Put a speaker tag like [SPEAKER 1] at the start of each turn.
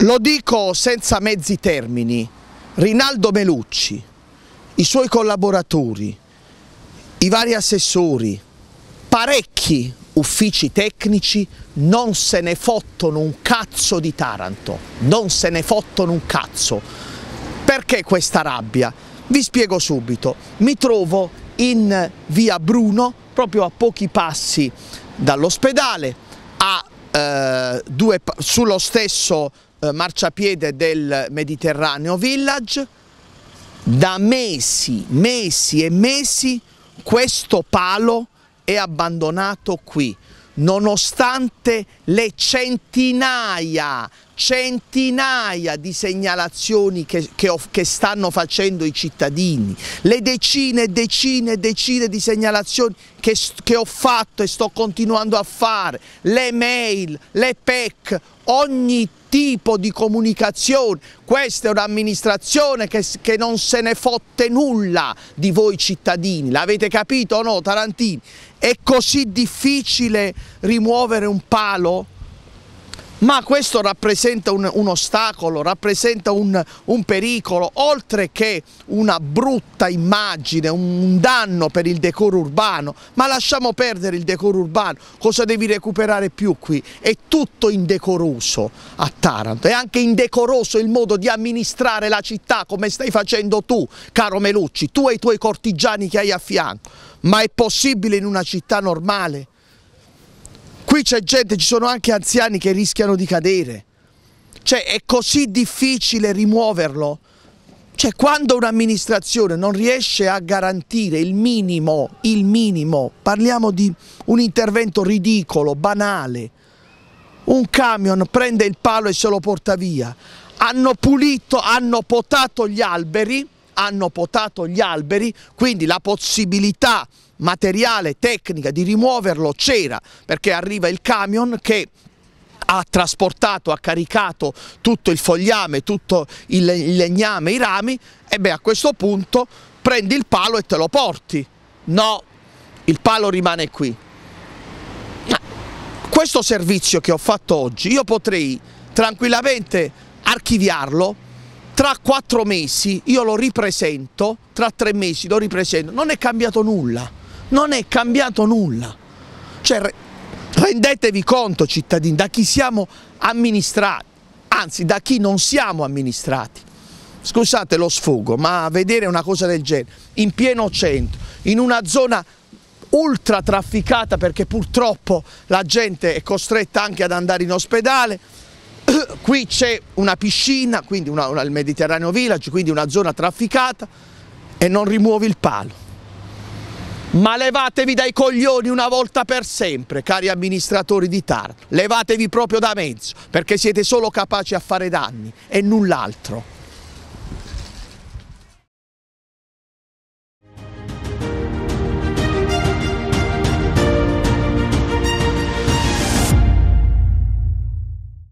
[SPEAKER 1] Lo dico senza mezzi termini, Rinaldo Melucci, i suoi collaboratori, i vari assessori, parecchi uffici tecnici non se ne fottono un cazzo di Taranto, non se ne fottono un cazzo. Perché questa rabbia? Vi spiego subito, mi trovo in via Bruno, proprio a pochi passi dall'ospedale, eh, sullo stesso eh, marciapiede del Mediterraneo Village, da mesi, mesi e mesi questo palo è abbandonato qui, nonostante le centinaia, centinaia di segnalazioni che, che, che, stanno facendo i cittadini, le decine e decine e decine di segnalazioni che, che, ho fatto e sto continuando a fare, le mail, le PEC, ogni tanto tipo di comunicazione, questa è un'amministrazione che, che, non se ne fotte nulla di voi cittadini, l'avete capito o no Tarantini? È così difficile rimuovere un palo? ma questo rappresenta un, un ostacolo, rappresenta un, un, pericolo, oltre che una brutta immagine, un danno per il decoro urbano, ma lasciamo perdere il decoro urbano, cosa devi recuperare più qui? È tutto indecoroso a Taranto, è anche indecoroso il modo di amministrare la città come stai facendo tu, caro Melucci, tu e i tuoi cortigiani che hai a fianco, ma è possibile in una città normale? qui c'è gente, ci sono anche anziani che rischiano di cadere. Cioè è così difficile rimuoverlo? Cioè quando un'amministrazione non riesce a garantire il minimo, il minimo, parliamo di un intervento ridicolo, banale, un camion prende il palo e se lo porta via, hanno pulito, hanno potato gli alberi, hanno potato gli alberi, quindi la possibilità materiale, tecnica di rimuoverlo c'era perché arriva il camion che ha trasportato, ha caricato tutto il fogliame, tutto il legname, i rami e beh a questo punto prendi il palo e te lo porti. No, il palo rimane qui. questo servizio che ho fatto oggi io potrei tranquillamente archiviarlo tra quattro mesi io lo ripresento, tra tre mesi lo ripresento, non è cambiato nulla, non è cambiato nulla. Cioè, rendetevi conto cittadini da chi siamo amministrati, anzi da chi non siamo amministrati. Scusate lo sfogo, ma vedere una cosa del genere, in pieno centro, in una zona ultra trafficata perché purtroppo la gente è costretta anche ad andare in ospedale, qui c'è una piscina, quindi una, una, il Mediterraneo Village, quindi una zona trafficata e non rimuovi il palo. Ma levatevi dai coglioni una volta per sempre, cari amministratori di Taranto, levatevi proprio da mezzo, perché siete solo capaci a fare danni e null'altro.